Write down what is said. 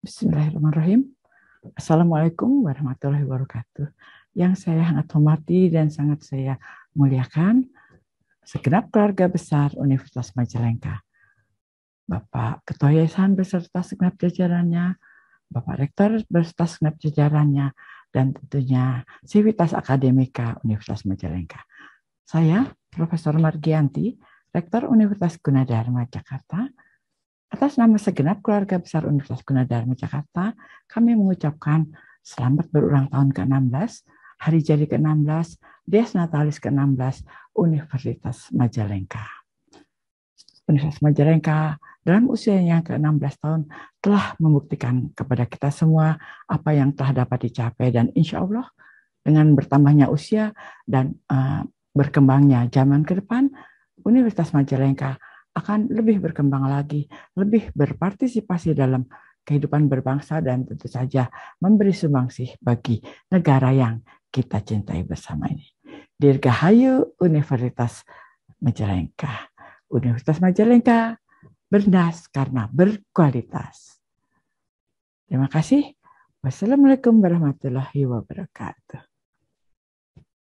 Bismillahirrahmanirrahim. Assalamualaikum warahmatullahi wabarakatuh. Yang saya sangat hormati dan sangat saya muliakan, segenap keluarga besar Universitas Majalengka. Bapak Ketua Yayasan beserta segenap jajarannya, Bapak Rektor beserta segenap jajarannya, dan tentunya civitas Akademika Universitas Majalengka. Saya, Profesor Margianti, Rektor Universitas Gunadarma Jakarta, Atas nama segenap keluarga besar Universitas Gunadarma Jakarta, kami mengucapkan selamat berulang tahun ke-16, hari jadi ke-16, des Natalis ke-16 Universitas Majalengka. Universitas Majalengka dalam usianya ke-16 tahun telah membuktikan kepada kita semua apa yang telah dapat dicapai dan insya Allah dengan bertambahnya usia dan uh, berkembangnya zaman ke depan, Universitas Majalengka akan lebih berkembang lagi, lebih berpartisipasi dalam kehidupan berbangsa dan tentu saja memberi sumbangsih bagi negara yang kita cintai bersama ini. Dirgahayu Universitas Majalengka. Universitas Majalengka bernas karena berkualitas. Terima kasih. Wassalamualaikum warahmatullahi wabarakatuh.